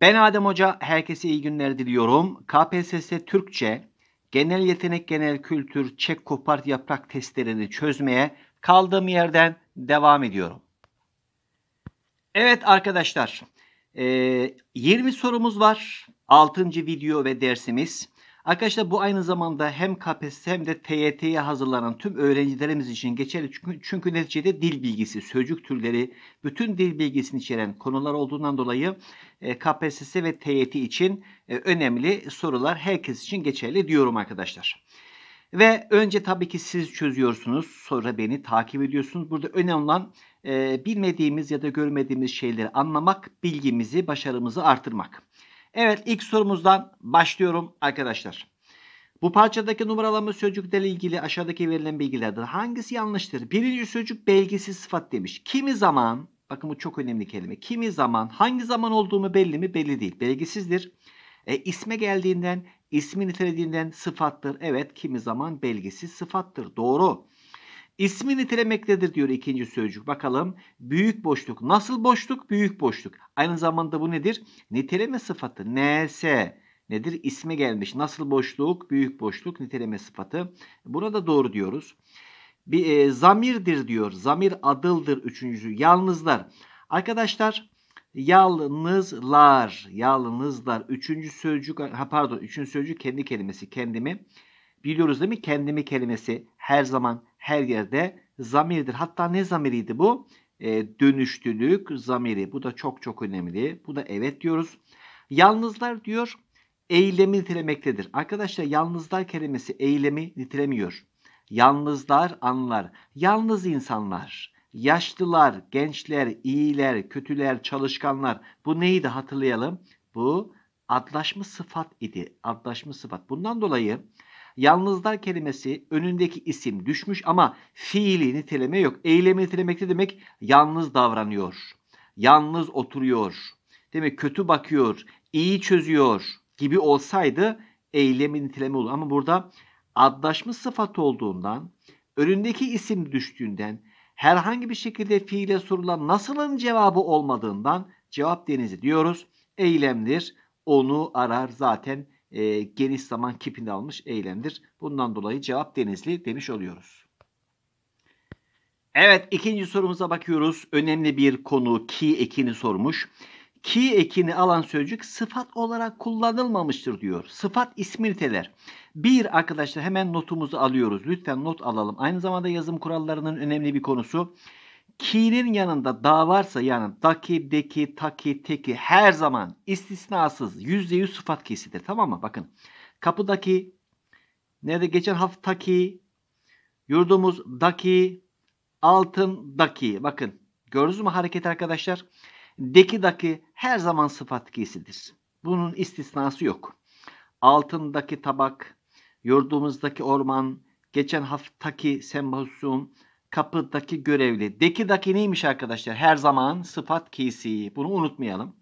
Ben Adem Hoca, herkese iyi günler diliyorum. KPSS Türkçe genel yetenek genel kültür çek kopart yaprak testlerini çözmeye kaldığım yerden devam ediyorum. Evet arkadaşlar 20 sorumuz var. 6. video ve dersimiz. Arkadaşlar bu aynı zamanda hem KPSS hem de TYT'ye hazırlanan tüm öğrencilerimiz için geçerli. Çünkü, çünkü neticede dil bilgisi, sözcük türleri, bütün dil bilgisini içeren konular olduğundan dolayı e, KPSS ve TYT için e, önemli sorular herkes için geçerli diyorum arkadaşlar. Ve önce tabii ki siz çözüyorsunuz. Sonra beni takip ediyorsunuz. Burada önemli olan e, bilmediğimiz ya da görmediğimiz şeyleri anlamak, bilgimizi, başarımızı artırmak. Evet ilk sorumuzdan başlıyorum arkadaşlar. Bu parçadaki numaralama sözcüklerle ilgili aşağıdaki verilen bilgilerden hangisi yanlıştır? Birinci sözcük belgisiz sıfat demiş. Kimi zaman, bakın bu çok önemli kelime. Kimi zaman, hangi zaman olduğumu belli mi? Belli değil. Belgisizdir. E, isme geldiğinden, ismi nitelediğinden sıfattır. Evet, kimi zaman belgisiz sıfattır. Doğru. İsmi nitelemektedir diyor ikinci sözcük. Bakalım büyük boşluk. Nasıl boşluk? Büyük boşluk. Aynı zamanda bu nedir? Niteleme sıfatı. NS nedir? İsme gelmiş. Nasıl boşluk? Büyük boşluk. Niteleme sıfatı. Buna da doğru diyoruz. Bir e, zamirdir diyor. Zamir adıldır üçüncüsü. Yalnızlar. Arkadaşlar yalnızlar. Yalnızlar. Üçüncü sözcük ha pardon üçüncü sözcük kendi kelimesi. Kendimi Biliyoruz değil mi? Kendimi kelimesi her zaman her yerde zamirdir. Hatta ne zamiriydi bu? E, ee, dönüştülük zamiri. Bu da çok çok önemli. Bu da evet diyoruz. Yalnızlar diyor eylemi nitelemektedir. Arkadaşlar yalnızlar kelimesi eylemi nitelemiyor. Yalnızlar anlar. Yalnız insanlar. Yaşlılar, gençler, iyiler, kötüler, çalışkanlar. Bu neydi hatırlayalım. Bu adlaşma sıfat idi. Adlaşma sıfat. Bundan dolayı Yalnızlar kelimesi önündeki isim düşmüş ama fiili niteleme yok. Eylemi nitelemekte demek yalnız davranıyor. Yalnız oturuyor. Demek kötü bakıyor, iyi çözüyor gibi olsaydı eylemi niteleme olur. Ama burada adlaşmış sıfat olduğundan, önündeki isim düştüğünden, herhangi bir şekilde fiile sorulan nasılın cevabı olmadığından cevap denizi diyoruz. Eylemdir, onu arar zaten e, geniş zaman kipinde almış eylemdir. Bundan dolayı cevap denizli demiş oluyoruz. Evet ikinci sorumuza bakıyoruz. Önemli bir konu ki ekini sormuş. Ki ekini alan sözcük sıfat olarak kullanılmamıştır diyor. Sıfat ismi niteler. Bir arkadaşlar hemen notumuzu alıyoruz. Lütfen not alalım. Aynı zamanda yazım kurallarının önemli bir konusu ki'nin yanında da varsa yani daki, deki, taki, teki her zaman istisnasız yüzde yüz sıfat ki'sidir. Tamam mı? Bakın kapıdaki nerede geçen haftaki yurdumuzdaki altındaki bakın gördünüz mü hareket arkadaşlar? Deki daki her zaman sıfat ki'sidir. Bunun istisnası yok. Altındaki tabak, yurdumuzdaki orman, geçen haftaki sembosyum, kapıdaki görevli. Deki daki neymiş arkadaşlar? Her zaman sıfat kisi Bunu unutmayalım.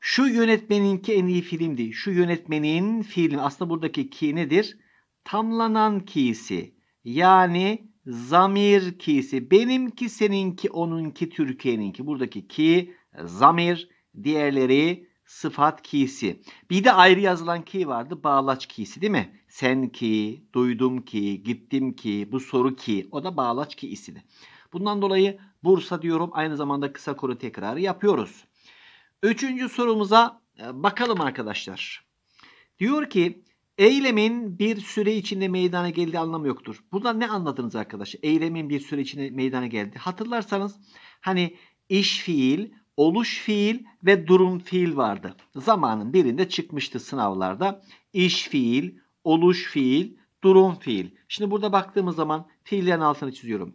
Şu yönetmenin ki en iyi filmdi. Şu yönetmenin film. Aslında buradaki ki nedir? Tamlanan kisi. Yani zamir kisi. Benimki, seninki, onunki, Türkiye'ninki. Buradaki ki zamir, diğerleri sıfat kisi. Bir de ayrı yazılan ki vardı. Bağlaç kisi değil mi? sen ki, duydum ki, gittim ki, bu soru ki o da bağlaç ki isini. Bundan dolayı Bursa diyorum aynı zamanda kısa kuru tekrarı yapıyoruz. Üçüncü sorumuza e, bakalım arkadaşlar. Diyor ki eylemin bir süre içinde meydana geldiği anlamı yoktur. Burada ne anladınız arkadaşlar? Eylemin bir süre içinde meydana geldi. Hatırlarsanız hani iş fiil, oluş fiil ve durum fiil vardı. Zamanın birinde çıkmıştı sınavlarda. İş fiil, oluş fiil, durum fiil. Şimdi burada baktığımız zaman fiillerin altını çiziyorum.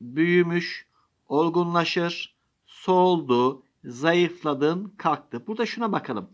Büyümüş, olgunlaşır, soldu, zayıfladın, kalktı. Burada şuna bakalım.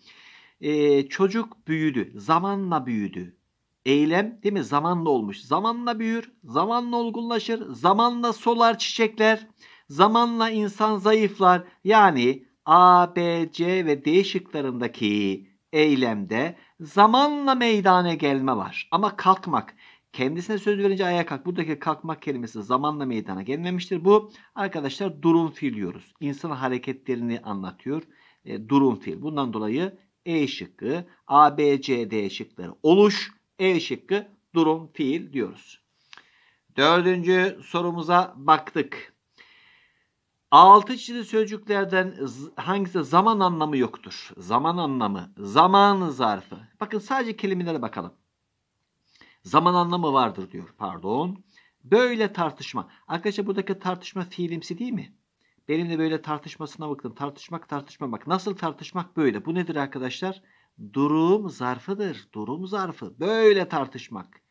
Ee, çocuk büyüdü, zamanla büyüdü. Eylem değil mi? Zamanla olmuş. Zamanla büyür, zamanla olgunlaşır, zamanla solar çiçekler, zamanla insan zayıflar. Yani A, B, C ve D şıklarındaki eylemde zamanla meydana gelme var. Ama kalkmak kendisine söz verince ayağa kalk. Buradaki kalkmak kelimesi zamanla meydana gelmemiştir. Bu arkadaşlar durum fiil diyoruz. İnsanın hareketlerini anlatıyor. E, durum fiil. Bundan dolayı E şıkkı, A, B, C, D şıkları oluş. E şıkkı durum fiil diyoruz. Dördüncü sorumuza baktık. Altı çizili sözcüklerden hangisi zaman anlamı yoktur? Zaman anlamı, zaman zarfı. Bakın sadece kelimelere bakalım. Zaman anlamı vardır diyor. Pardon. Böyle tartışma. Arkadaşlar buradaki tartışma fiilimsi değil mi? Benimle böyle tartışmasına bakın. Tartışmak tartışmamak. Nasıl tartışmak böyle? Bu nedir arkadaşlar? Durum zarfıdır. Durum zarfı. Böyle tartışmak.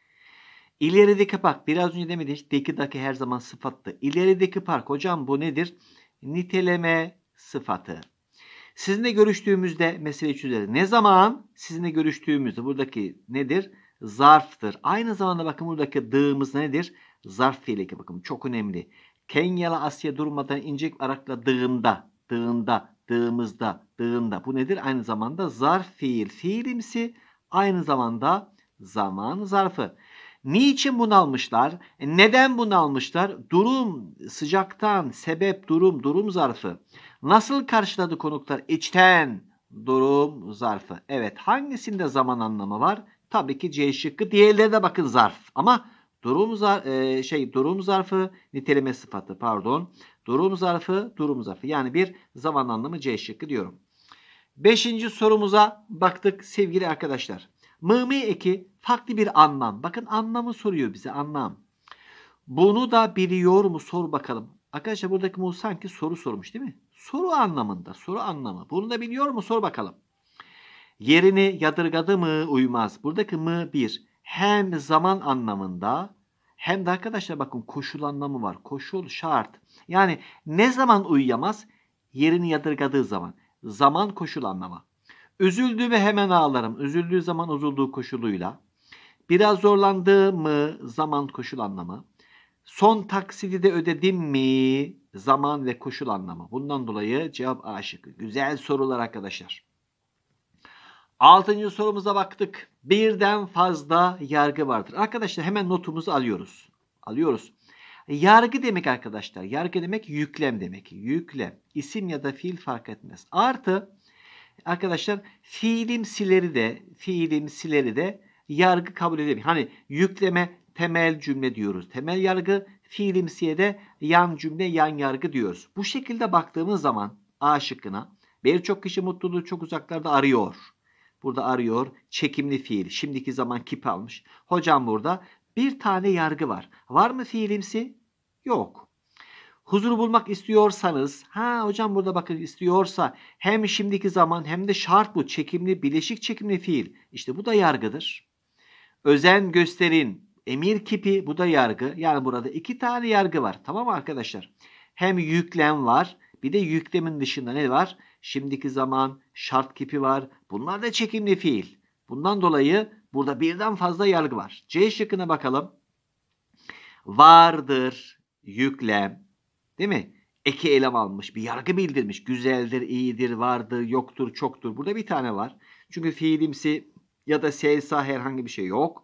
İlerideki park biraz önce demedik. Deki şey daki her zaman sıfattı. İlerideki park hocam bu nedir? Niteleme sıfatı. Sizinle görüştüğümüzde mesele çözeriz. Ne zaman sizinle görüştüğümüzde buradaki nedir? Zarftır. Aynı zamanda bakın buradaki dığımız nedir? Zarf fiileki bakın çok önemli. Kenyalı Asya durmadan incek arakla dığında, dığında, dığımızda, dığında. Bu nedir? Aynı zamanda zarf fiil fiilimsi, aynı zamanda zaman zarfı. Niçin bunalmışlar? E, neden bunalmışlar? Durum, sıcaktan, sebep, durum, durum zarfı. Nasıl karşıladı konuklar? İçten, durum zarfı. Evet hangisinde zaman anlamı var? Tabii ki C şıkkı. Diğerlerine bakın zarf. Ama durum zar e, şey durum zarfı niteleme sıfatı pardon. Durum zarfı durum zarfı. Yani bir zaman anlamı C şıkkı diyorum. Beşinci sorumuza baktık sevgili arkadaşlar. Mımi eki farklı bir anlam. Bakın anlamı soruyor bize anlam. Bunu da biliyor mu sor bakalım. Arkadaşlar buradaki mu sanki soru sormuş değil mi? Soru anlamında soru anlamı. Bunu da biliyor mu sor bakalım. Yerini yadırgadı mı uymaz. Buradaki mı bir. Hem zaman anlamında hem de arkadaşlar bakın koşul anlamı var. Koşul şart. Yani ne zaman uyuyamaz? Yerini yadırgadığı zaman. Zaman koşul anlamı. Üzüldü ve hemen ağlarım. Üzüldüğü zaman üzüldüğü koşuluyla. Biraz zorlandığımı zaman koşul anlamı. Son taksidi de ödedim mi? Zaman ve koşul anlamı. Bundan dolayı cevap A şıkkı. Güzel sorular arkadaşlar. Altıncı sorumuza baktık. Birden fazla yargı vardır. Arkadaşlar hemen notumuzu alıyoruz. Alıyoruz. Yargı demek arkadaşlar. Yargı demek yüklem demek. Yüklem. İsim ya da fiil fark etmez. Artı arkadaşlar fiilimsileri de fiilimsileri de yargı kabul edemiyor. Hani yükleme temel cümle diyoruz. Temel yargı fiilimsiye de yan cümle yan yargı diyoruz. Bu şekilde baktığımız zaman A şıkkına birçok kişi mutluluğu çok uzaklarda arıyor. Burada arıyor çekimli fiil. Şimdiki zaman kip almış. Hocam burada bir tane yargı var. Var mı fiilimsi? Yok huzur bulmak istiyorsanız, ha hocam burada bakın istiyorsa hem şimdiki zaman hem de şart bu çekimli bileşik çekimli fiil. İşte bu da yargıdır. Özen gösterin, emir kipi bu da yargı. Yani burada iki tane yargı var. Tamam mı arkadaşlar? Hem yüklem var bir de yüklemin dışında ne var? Şimdiki zaman, şart kipi var. Bunlar da çekimli fiil. Bundan dolayı burada birden fazla yargı var. C şıkkına bakalım. Vardır yüklem Değil mi? Eki elem almış. Bir yargı bildirmiş. Güzeldir, iyidir, vardır, yoktur, çoktur. Burada bir tane var. Çünkü fiilimsi ya da selsa herhangi bir şey yok.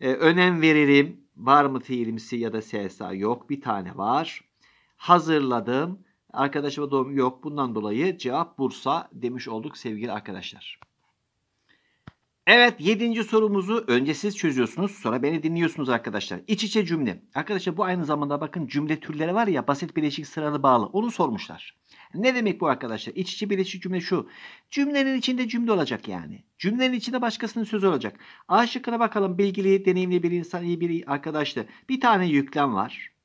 Ee, önem veririm. Var mı fiilimsi ya da selsa? Yok. Bir tane var. Hazırladım. Arkadaşıma doğum yok. Bundan dolayı cevap Bursa demiş olduk sevgili arkadaşlar. Evet 7. sorumuzu önce siz çözüyorsunuz sonra beni dinliyorsunuz arkadaşlar. İç içe cümle. Arkadaşlar bu aynı zamanda bakın cümle türleri var ya basit bileşik sıralı bağlı onu sormuşlar. Ne demek bu arkadaşlar? İç içe bileşik cümle şu. Cümlenin içinde cümle olacak yani. Cümlenin içinde başkasının sözü olacak. A şıkkına bakalım bilgili, deneyimli bir insan, iyi bir arkadaştı. Bir tane yüklem var.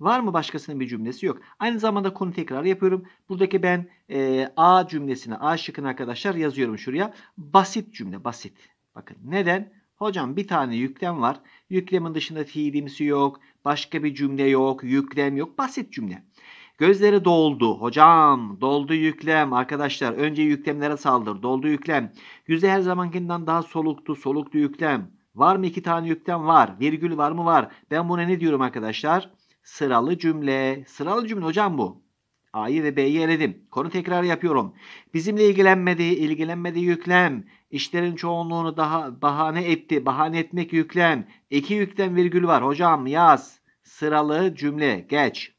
Var mı başkasının bir cümlesi? Yok. Aynı zamanda konu tekrar yapıyorum. Buradaki ben e, A cümlesini, A şıkkını arkadaşlar yazıyorum şuraya. Basit cümle, basit. Bakın neden? Hocam bir tane yüklem var. Yüklemin dışında fiilimsi yok. Başka bir cümle yok. Yüklem yok. Basit cümle. Gözleri doldu. Hocam doldu yüklem. Arkadaşlar önce yüklemlere saldır. Doldu yüklem. Yüzü her zamankinden daha soluktu. Soluktu yüklem. Var mı iki tane yüklem? Var. Virgül var mı? Var. Ben buna ne diyorum arkadaşlar? Arkadaşlar. Sıralı cümle. Sıralı cümle hocam bu. A'yı ve B'yi eledim. Konu tekrar yapıyorum. Bizimle ilgilenmedi, ilgilenmedi yüklem. İşlerin çoğunluğunu daha bahane etti. Bahane etmek yüklem. İki yüklem virgül var. Hocam yaz. Sıralı cümle. Geç.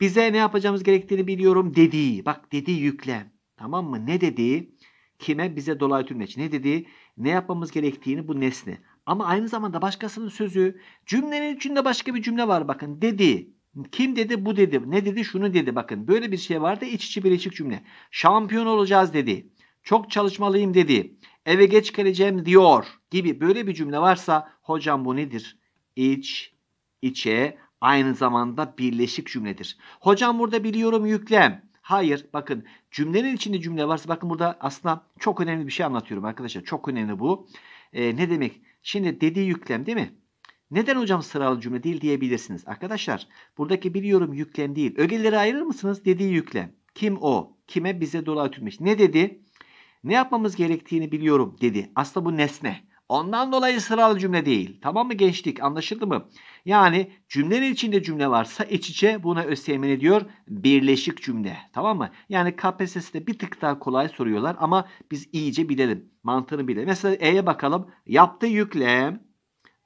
Bize ne yapacağımız gerektiğini biliyorum dediği. Bak dedi yüklem. Tamam mı? Ne dedi? Kime? Bize dolayı tümleç. Ne dedi? Ne yapmamız gerektiğini bu nesne ama aynı zamanda başkasının sözü cümlenin içinde başka bir cümle var bakın dedi. Kim dedi bu dedi ne dedi şunu dedi bakın böyle bir şey vardı iç içi birleşik cümle. Şampiyon olacağız dedi. Çok çalışmalıyım dedi. Eve geç geleceğim diyor gibi böyle bir cümle varsa hocam bu nedir? İç içe aynı zamanda birleşik cümledir. Hocam burada biliyorum yüklem. Hayır bakın cümlenin içinde cümle varsa bakın burada aslında çok önemli bir şey anlatıyorum arkadaşlar. Çok önemli bu. E, ee, ne demek? Şimdi dediği yüklem değil mi? Neden hocam sıralı cümle değil diyebilirsiniz. Arkadaşlar buradaki bir yorum yüklem değil. Ögeleri ayırır mısınız? Dediği yüklem. Kim o? Kime bize dolayı tümleş. Ne dedi? Ne yapmamız gerektiğini biliyorum dedi. Aslında bu nesne. Ondan dolayı sıralı cümle değil. Tamam mı gençlik? Anlaşıldı mı? Yani cümlenin içinde cümle varsa iç içe buna ÖSYM diyor? Birleşik cümle. Tamam mı? Yani KPSS'de bir tık daha kolay soruyorlar ama biz iyice bilelim. Mantığını bilelim. Mesela E'ye bakalım. Yaptı yüklem,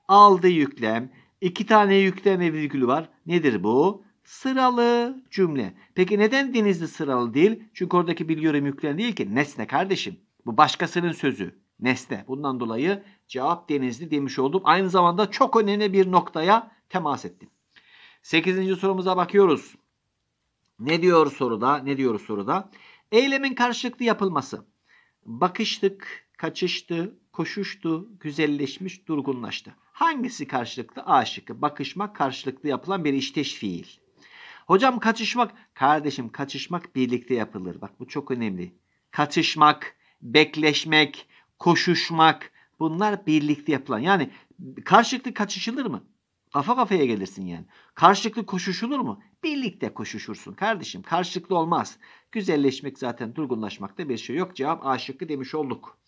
aldı yüklem, iki tane yüklem ve virgülü var. Nedir bu? Sıralı cümle. Peki neden Denizli sıralı değil? Çünkü oradaki bir yüklem değil ki. Nesne kardeşim. Bu başkasının sözü nesne. Bundan dolayı cevap denizli demiş oldum. Aynı zamanda çok önemli bir noktaya temas ettim. Sekizinci sorumuza bakıyoruz. Ne diyor soruda? Ne diyor soruda? Eylemin karşılıklı yapılması. Bakıştık, kaçıştı, koşuştu, güzelleşmiş, durgunlaştı. Hangisi karşılıklı? Aşık. Bakışmak karşılıklı yapılan bir işteş fiil. Hocam kaçışmak. Kardeşim kaçışmak birlikte yapılır. Bak bu çok önemli. Kaçışmak, bekleşmek, koşuşmak bunlar birlikte yapılan. Yani karşılıklı kaçışılır mı? Kafa kafaya gelirsin yani. Karşılıklı koşuşulur mu? Birlikte koşuşursun kardeşim. Karşılıklı olmaz. Güzelleşmek zaten durgunlaşmakta bir şey yok. Cevap A şıkkı demiş olduk.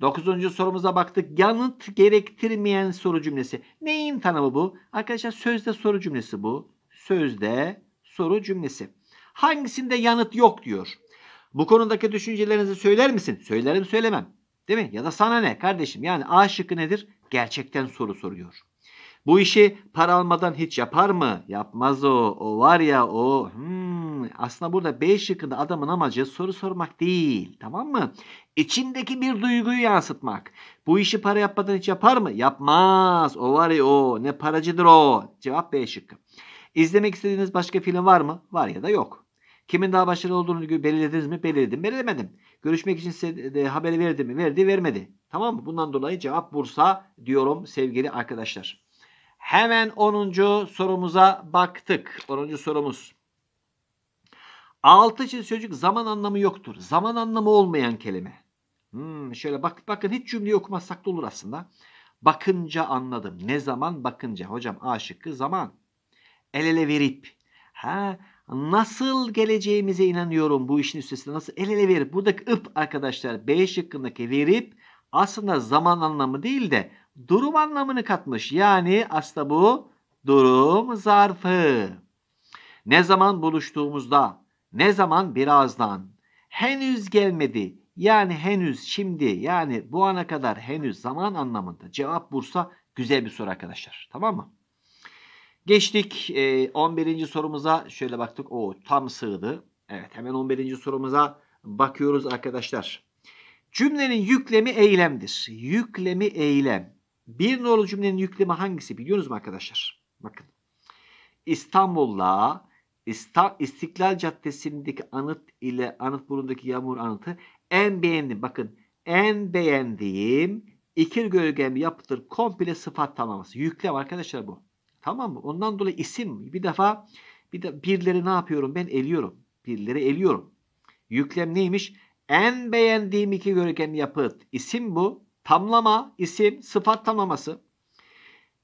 Dokuzuncu sorumuza baktık. Yanıt gerektirmeyen soru cümlesi. Neyin tanımı bu? Arkadaşlar sözde soru cümlesi bu. Sözde soru cümlesi. Hangisinde yanıt yok diyor. Bu konudaki düşüncelerinizi söyler misin? Söylerim söylemem. Değil mi? Ya da sana ne kardeşim? Yani A şıkkı nedir? Gerçekten soru soruyor. Bu işi para almadan hiç yapar mı? Yapmaz o. O var ya o. Hmm. Aslında burada B şıkkında adamın amacı soru sormak değil. Tamam mı? İçindeki bir duyguyu yansıtmak. Bu işi para yapmadan hiç yapar mı? Yapmaz. O var ya o. Ne paracıdır o. Cevap B şıkkı. İzlemek istediğiniz başka film var mı? Var ya da yok. Kimin daha başarılı olduğunu belirlediniz mi? Belirledim. Belirlemedim. Görüşmek için size de haber verdi mi? Verdi, vermedi. Tamam mı? Bundan dolayı cevap Bursa diyorum sevgili arkadaşlar. Hemen 10. sorumuza baktık. 10. sorumuz. Altı çizgi sözcük zaman anlamı yoktur. Zaman anlamı olmayan kelime. Hmm, şöyle bak, bakın hiç cümleyi okumazsak da olur aslında. Bakınca anladım. Ne zaman bakınca? Hocam A şıkkı zaman. El ele verip. Ha Nasıl geleceğimize inanıyorum bu işin üstesinde nasıl el ele verip buradaki ıp arkadaşlar B şıkkındaki verip aslında zaman anlamı değil de durum anlamını katmış. Yani aslında bu durum zarfı. Ne zaman buluştuğumuzda, ne zaman birazdan, henüz gelmedi, yani henüz şimdi, yani bu ana kadar henüz zaman anlamında cevap bursa güzel bir soru arkadaşlar. Tamam mı? Geçtik e, 11. sorumuza. Şöyle baktık. O tam sığdı. Evet hemen 11. sorumuza bakıyoruz arkadaşlar. Cümlenin yüklemi eylemdir. Yüklemi eylem. Bir nolu cümlenin yüklemi hangisi biliyoruz mu arkadaşlar? Bakın. İstanbul'la İsta, İstiklal Caddesi'ndeki anıt ile anıt Anıtburnu'ndaki yağmur anıtı en beğendim. Bakın en beğendiğim ikir gölgem yapıdır. komple sıfat tamamız. Yüklem arkadaşlar bu. Tamam mı? Ondan dolayı isim bir defa bir de birleri ne yapıyorum? Ben eliyorum. birileri eliyorum. Yüklem neymiş? En beğendiğim iki görken yapıt. İsim bu. Tamlama, isim, sıfat tamlaması.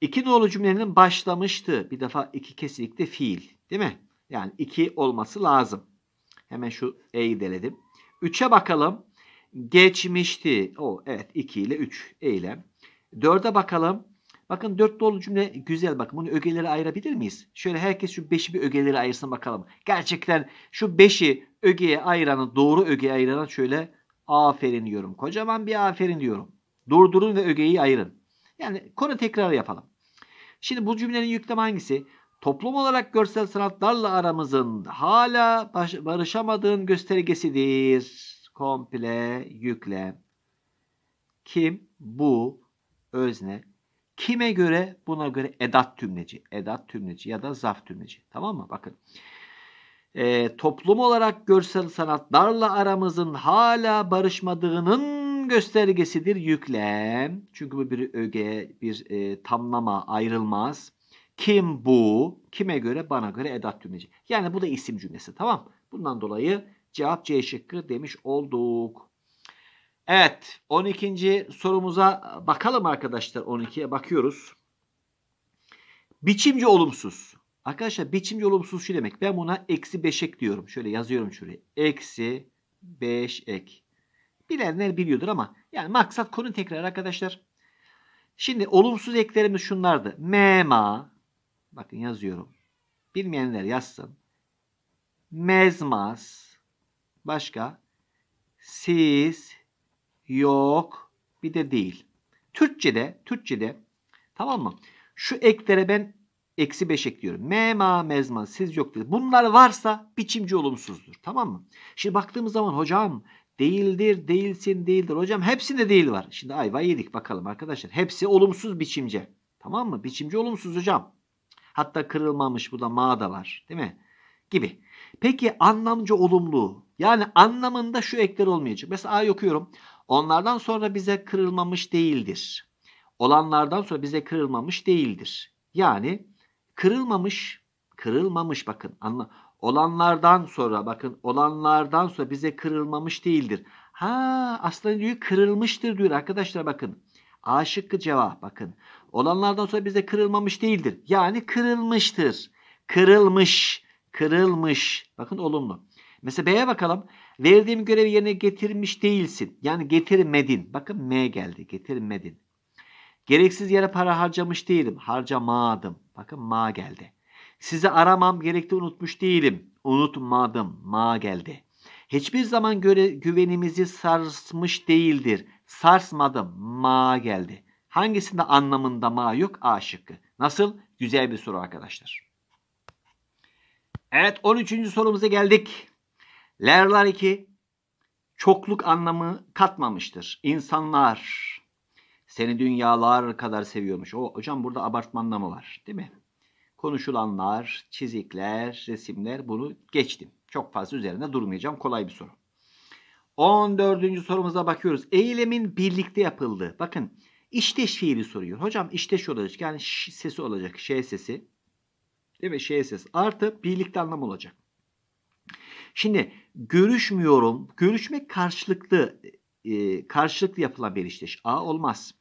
İki nolu cümlenin başlamıştı. Bir defa iki kesinlikle fiil. Değil mi? Yani iki olması lazım. Hemen şu E'yi deledim. Üçe bakalım. Geçmişti. O evet 2 ile 3 eylem. Dörde bakalım. Bakın dört dolu cümle güzel. Bakın bunu ögelere ayırabilir miyiz? Şöyle herkes şu beşi bir ögelere ayırsın bakalım. Gerçekten şu beşi ögeye ayıranı, doğru ögeye ayıranı şöyle aferin diyorum. Kocaman bir aferin diyorum. Durdurun ve ögeyi ayırın. Yani konu tekrar yapalım. Şimdi bu cümlenin yüklemi hangisi? Toplum olarak görsel sanatlarla aramızın hala barışamadığın göstergesidir. Komple yükle. Kim? Bu özne. Kime göre? Buna göre edat tümleci. Edat tümleci ya da zaf tümleci. Tamam mı? Bakın. E, toplum olarak görsel sanatlarla aramızın hala barışmadığının göstergesidir yüklem. Çünkü bu bir öge, bir e, tamlama ayrılmaz. Kim bu? Kime göre? Bana göre edat tümleci. Yani bu da isim cümlesi tamam Bundan dolayı cevap C şıkkı demiş olduk. Evet 12. sorumuza bakalım arkadaşlar 12'ye bakıyoruz. Biçimci olumsuz. Arkadaşlar biçimci olumsuz şu demek. Ben buna eksi beşek diyorum. Şöyle yazıyorum şuraya. Eksi beş ek. Bilenler biliyordur ama yani maksat konu tekrar arkadaşlar. Şimdi olumsuz eklerimiz şunlardı. Mema. Bakın yazıyorum. Bilmeyenler yazsın. Mezmaz. Başka. Siz yok, bir de değil. Türkçe'de, Türkçe'de tamam mı? Şu eklere ben eksi 5 ekliyorum. Mema, mezma, siz yok dedi. Bunlar varsa biçimci olumsuzdur. Tamam mı? Şimdi baktığımız zaman hocam değildir, değilsin, değildir. Hocam hepsinde değil var. Şimdi ayva yedik bakalım arkadaşlar. Hepsi olumsuz biçimci, Tamam mı? Biçimci olumsuz hocam. Hatta kırılmamış bu da ma da var. Değil mi? Gibi. Peki anlamcı olumlu. Yani anlamında şu ekler olmayacak. Mesela A'yı okuyorum. Onlardan sonra bize kırılmamış değildir. Olanlardan sonra bize kırılmamış değildir. Yani kırılmamış, kırılmamış bakın anla. Olanlardan sonra bakın olanlardan sonra bize kırılmamış değildir. Ha aslında diyor kırılmıştır diyor arkadaşlar bakın. A şıkkı cevap bakın. Olanlardan sonra bize kırılmamış değildir. Yani kırılmıştır. Kırılmış. Kırılmış. Bakın olumlu. Mesela B'ye bakalım. Verdiğim görevi yerine getirmiş değilsin. Yani getirmedin. Bakın M geldi. Getirmedin. Gereksiz yere para harcamış değilim. Harcamadım. Bakın ma geldi. Sizi aramam gerekti unutmuş değilim. Unutmadım. Ma geldi. Hiçbir zaman göre, güvenimizi sarsmış değildir. Sarsmadım. Ma geldi. Hangisinde anlamında ma yok? A şıkkı. Nasıl? Güzel bir soru arkadaşlar. Evet 13. sorumuza geldik. Lerler ki Çokluk anlamı katmamıştır. İnsanlar seni dünyalar kadar seviyormuş. O hocam burada abartma anlamı var değil mi? Konuşulanlar, çizikler, resimler bunu geçtim. Çok fazla üzerinde durmayacağım. Kolay bir soru. 14. sorumuza bakıyoruz. Eylemin birlikte yapıldığı. Bakın işte şiiri soruyor. Hocam işte şu olacak. Yani sesi olacak. Şey sesi. Değil mi? Şey ses. Artı birlikte anlam olacak. Şimdi görüşmüyorum. Görüşmek karşılıklı e, karşılıklı yapılan bir işleş. A olmaz.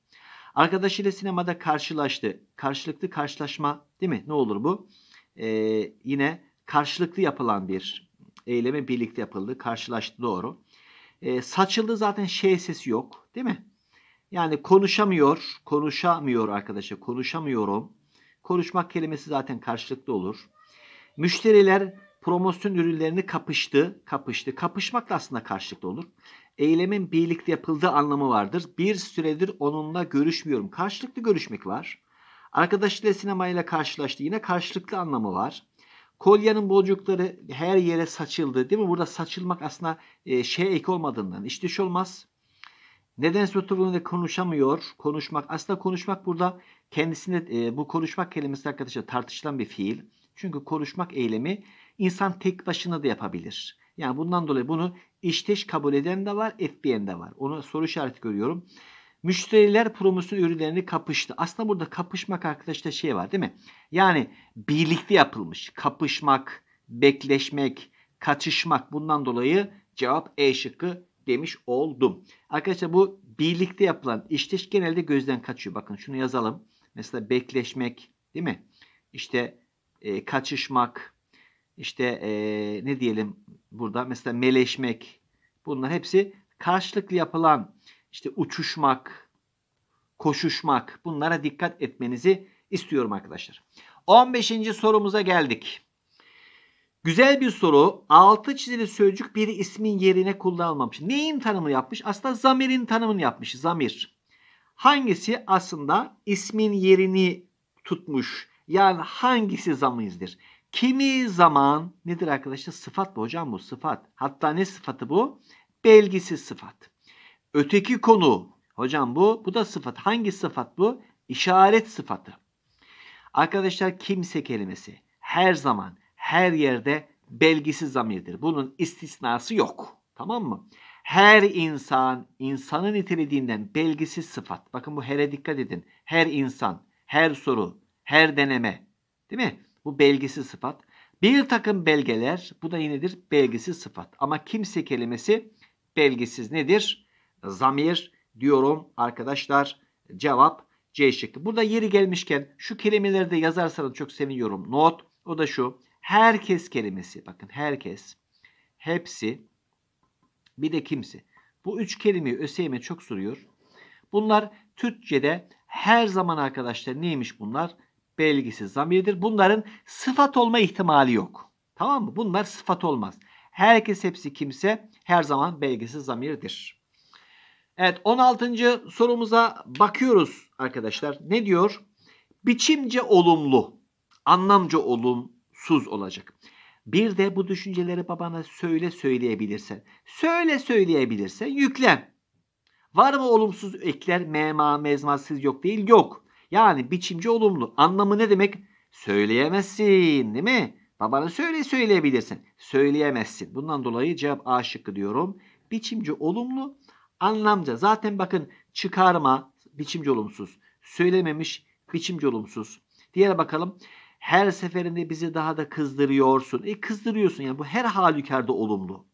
Arkadaşıyla sinemada karşılaştı. Karşılıklı karşılaşma değil mi? Ne olur bu? E, yine karşılıklı yapılan bir eyleme birlikte yapıldı. Karşılaştı doğru. E, saçıldı zaten şey sesi yok değil mi? Yani konuşamıyor, konuşamıyor arkadaşlar. Konuşamıyorum. Konuşmak kelimesi zaten karşılıklı olur. Müşteriler promosyon ürünlerini kapıştı, kapıştı. Kapışmak da aslında karşılıklı olur. Eylemin birlikte yapıldığı anlamı vardır. Bir süredir onunla görüşmüyorum. Karşılıklı görüşmek var. Arkadaşıyla sinemayla karşılaştı. Yine karşılıklı anlamı var. Kolyanın bolcukları her yere saçıldı. Değil mi? Burada saçılmak aslında e, şey ek olmadığından. İşte şu olmaz. Nedense oturduğunda konuşamıyor. Konuşmak. Aslında konuşmak burada kendisinde bu konuşmak kelimesi arkadaşlar tartışılan bir fiil. Çünkü konuşmak eylemi İnsan tek başına da yapabilir. Yani bundan dolayı bunu işteş kabul eden de var, etmeyen de var. Onu soru işareti görüyorum. Müşteriler promosyon ürünlerini kapıştı. Aslında burada kapışmak arkadaşlar şey var değil mi? Yani birlikte yapılmış. Kapışmak, bekleşmek, kaçışmak bundan dolayı cevap E şıkkı demiş oldum. Arkadaşlar bu birlikte yapılan işteş genelde gözden kaçıyor. Bakın şunu yazalım. Mesela bekleşmek değil mi? İşte e, kaçışmak, işte e, ne diyelim burada mesela meleşmek bunlar hepsi karşılıklı yapılan işte uçuşmak, koşuşmak bunlara dikkat etmenizi istiyorum arkadaşlar. 15. sorumuza geldik. Güzel bir soru. Altı çizili sözcük bir ismin yerine kullanılmamış. Neyin tanımı yapmış? Aslında zamirin tanımını yapmış. Zamir. Hangisi aslında ismin yerini tutmuş? Yani hangisi zamirdir? Kimi zaman nedir arkadaşlar? Sıfat mı hocam bu? Sıfat. Hatta ne sıfatı bu? Belgisiz sıfat. Öteki konu. Hocam bu. Bu da sıfat. Hangi sıfat bu? İşaret sıfatı. Arkadaşlar kimse kelimesi her zaman, her yerde belgisiz zamirdir. Bunun istisnası yok. Tamam mı? Her insan, insanın nitelediğinden belgisiz sıfat. Bakın bu hele dikkat edin. Her insan, her soru, her deneme. Değil mi? Bu belgisi sıfat. Bir takım belgeler bu da yenidir belgisi sıfat. Ama kimse kelimesi belgisiz nedir? Zamir diyorum arkadaşlar. Cevap C şıkkı. Burada yeri gelmişken şu kelimeleri de yazarsanız çok seviniyorum. Not o da şu. Herkes kelimesi. Bakın herkes. Hepsi. Bir de kimse. Bu üç kelimeyi ÖSYM çok soruyor. Bunlar Türkçe'de her zaman arkadaşlar neymiş bunlar? Belgisiz zamirdir. Bunların sıfat olma ihtimali yok. Tamam mı? Bunlar sıfat olmaz. Herkes hepsi kimse her zaman belgisiz zamirdir. Evet 16. sorumuza bakıyoruz arkadaşlar. Ne diyor? Biçimce olumlu, anlamca olumsuz olacak. Bir de bu düşünceleri babana söyle söyleyebilirse, Söyle söyleyebilirse yüklen. Var mı olumsuz ekler? Mema, mezma, siz yok değil. Yok. Yani biçimci olumlu. Anlamı ne demek? Söyleyemezsin değil mi? Babana söyle söyleyebilirsin. Söyleyemezsin. Bundan dolayı cevap A şıkkı diyorum. Biçimci olumlu anlamca. Zaten bakın çıkarma biçimci olumsuz. Söylememiş biçimci olumsuz. Diğer bakalım. Her seferinde bizi daha da kızdırıyorsun. E kızdırıyorsun yani bu her halükarda olumlu.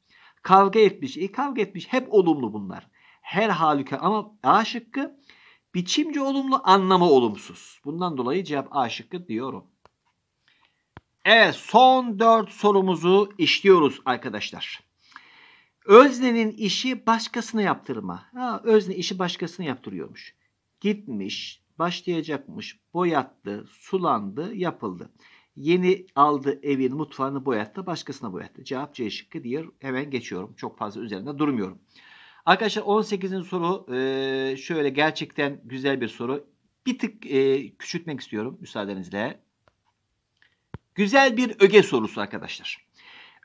Kavga etmiş. E kavga etmiş. Hep olumlu bunlar. Her halükarda ama A şıkkı Biçimce olumlu, anlama olumsuz. Bundan dolayı cevap A şıkkı diyorum. Evet son dört sorumuzu işliyoruz arkadaşlar. Özne'nin işi başkasına yaptırma. Ha, özne işi başkasına yaptırıyormuş. Gitmiş, başlayacakmış, boyattı, sulandı, yapıldı. Yeni aldı evin mutfağını boyattı, başkasına boyattı. Cevap C şıkkı diye hemen geçiyorum. Çok fazla üzerinde durmuyorum. Arkadaşlar 18'in soru e, şöyle gerçekten güzel bir soru. Bir tık e, küçültmek istiyorum müsaadenizle. Güzel bir öge sorusu arkadaşlar.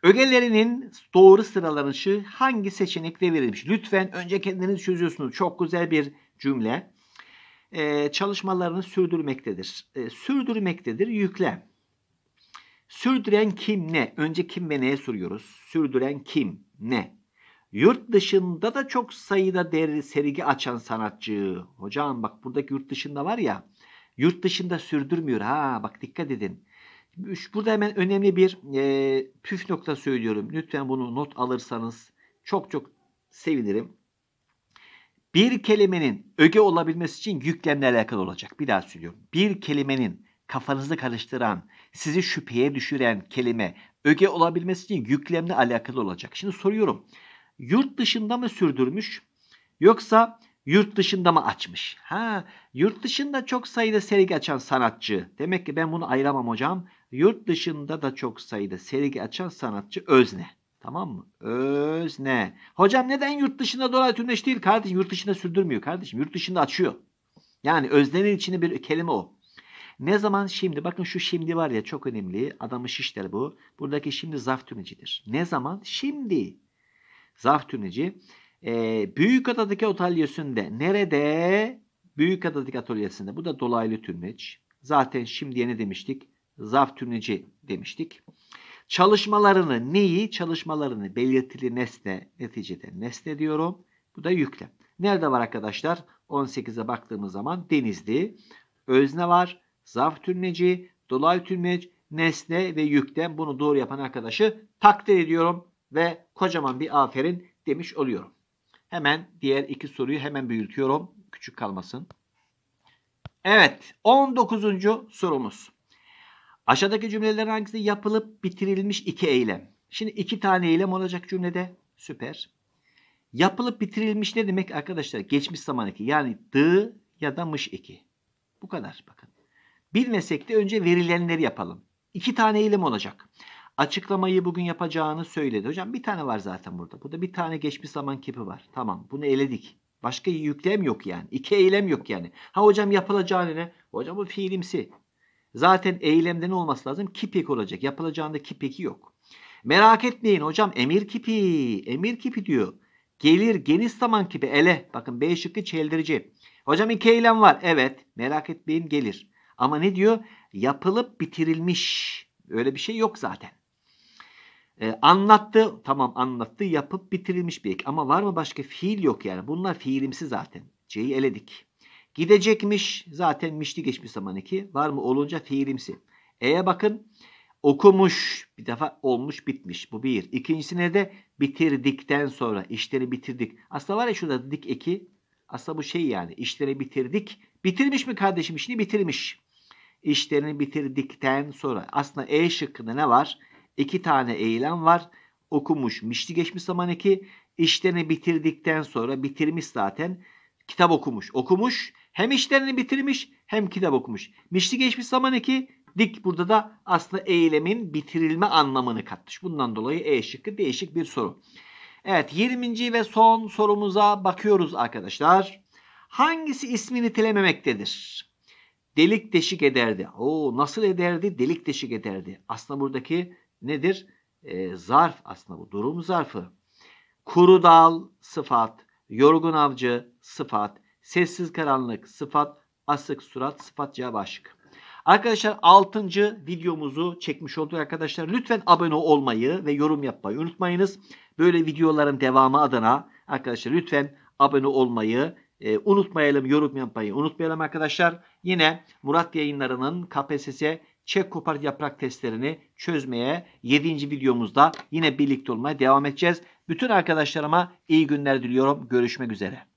Ögelerinin doğru sıralanışı hangi seçenekle verilmiş? Lütfen önce kendiniz çözüyorsunuz. Çok güzel bir cümle. Ee, çalışmalarını sürdürmektedir. Ee, sürdürmektedir yüklem. Sürdüren kim ne? Önce kim ve neye soruyoruz. Sürdüren kim ne? Yurt dışında da çok sayıda deri, sergi açan sanatçı. Hocam bak buradaki yurt dışında var ya. Yurt dışında sürdürmüyor. Ha bak dikkat edin. Burada hemen önemli bir e, püf nokta söylüyorum. Lütfen bunu not alırsanız çok çok sevinirim. Bir kelimenin öge olabilmesi için yüklemle alakalı olacak. Bir daha söylüyorum. Bir kelimenin kafanızı karıştıran, sizi şüpheye düşüren kelime öge olabilmesi için yüklemle alakalı olacak. Şimdi soruyorum yurt dışında mı sürdürmüş yoksa yurt dışında mı açmış? Ha, yurt dışında çok sayıda sergi açan sanatçı. Demek ki ben bunu ayıramam hocam. Yurt dışında da çok sayıda sergi açan sanatçı özne. Tamam mı? Özne. Hocam neden yurt dışında dolar tümleş değil kardeşim? Yurt dışında sürdürmüyor kardeşim. Yurt dışında açıyor. Yani öznenin içinde bir kelime o. Ne zaman şimdi? Bakın şu şimdi var ya çok önemli. Adamı şişler bu. Buradaki şimdi zarf tümecidir. Ne zaman? Şimdi tüneci, e, adadaki atölyesinde nerede? büyük adadaki atölyesinde. Bu da dolaylı tüneç. Zaten şimdiye ne demiştik? tüneci demiştik. Çalışmalarını neyi? Çalışmalarını belirtili nesne neticede nesne diyorum. Bu da yüklem. Nerede var arkadaşlar? 18'e baktığımız zaman denizli, özne var, zaf tüneci, dolaylı tüneç, nesne ve yüklem. Bunu doğru yapan arkadaşı takdir ediyorum ve kocaman bir aferin demiş oluyorum. Hemen diğer iki soruyu hemen büyütüyorum. Küçük kalmasın. Evet 19. sorumuz. Aşağıdaki cümlelerin hangisi yapılıp bitirilmiş iki eylem? Şimdi iki tane eylem olacak cümlede. Süper. Yapılıp bitirilmiş ne demek arkadaşlar? Geçmiş zaman eki. Yani dı ya da mış eki. Bu kadar bakın. Bilmesek de önce verilenleri yapalım. İki tane eylem olacak. Açıklamayı bugün yapacağını söyledi. Hocam bir tane var zaten burada. Burada bir tane geçmiş zaman kipi var. Tamam bunu eledik. Başka yüklem yok yani. İki eylem yok yani. Ha hocam yapılacağını ne? Hocam bu fiilimsi. Zaten eylemde ne olması lazım? Kipek olacak. Yapılacağında kipeki yok. Merak etmeyin hocam emir kipi. Emir kipi diyor. Gelir geniş zaman kipi ele. Bakın B şıkkı çeldirici. Hocam iki eylem var. Evet merak etmeyin gelir. Ama ne diyor? Yapılıp bitirilmiş. Öyle bir şey yok zaten. E, anlattı tamam anlattı yapıp bitirilmiş bir ek. Ama var mı başka fiil yok yani. Bunlar fiilimsi zaten. C'yi eledik. Gidecekmiş zaten mişli geçmiş zaman iki. Var mı olunca fiilimsi. E'ye bakın. Okumuş bir defa olmuş bitmiş. Bu bir. İkincisine de bitirdikten sonra işleri bitirdik. Aslında var ya şurada dik eki. Aslında bu şey yani işleri bitirdik. Bitirmiş mi kardeşim işini bitirmiş. İşlerini bitirdikten sonra aslında E şıkkında ne var? iki tane eylem var. Okumuş, mişti geçmiş zaman eki. İşlerini bitirdikten sonra bitirmiş zaten. Kitap okumuş. Okumuş hem işlerini bitirmiş hem kitap okumuş. Mişti geçmiş zaman eki dik burada da aslında eylemin bitirilme anlamını katmış. Bundan dolayı E şıkkı değişik bir soru. Evet 20. ve son sorumuza bakıyoruz arkadaşlar. Hangisi ismi nitelememektedir? Delik deşik ederdi. Oo nasıl ederdi? Delik deşik ederdi. Aslında buradaki nedir? E, zarf aslında bu durum zarfı. Kuru dal sıfat, yorgun avcı sıfat, sessiz karanlık sıfat, asık surat sıfat cevap aşk. Arkadaşlar 6. videomuzu çekmiş olduk arkadaşlar. Lütfen abone olmayı ve yorum yapmayı unutmayınız. Böyle videoların devamı adına arkadaşlar lütfen abone olmayı e, unutmayalım, yorum yapmayı unutmayalım arkadaşlar. Yine Murat Yayınları'nın KPSS çek kopar yaprak testlerini çözmeye 7. videomuzda yine birlikte olmaya devam edeceğiz. Bütün arkadaşlarıma iyi günler diliyorum. Görüşmek üzere.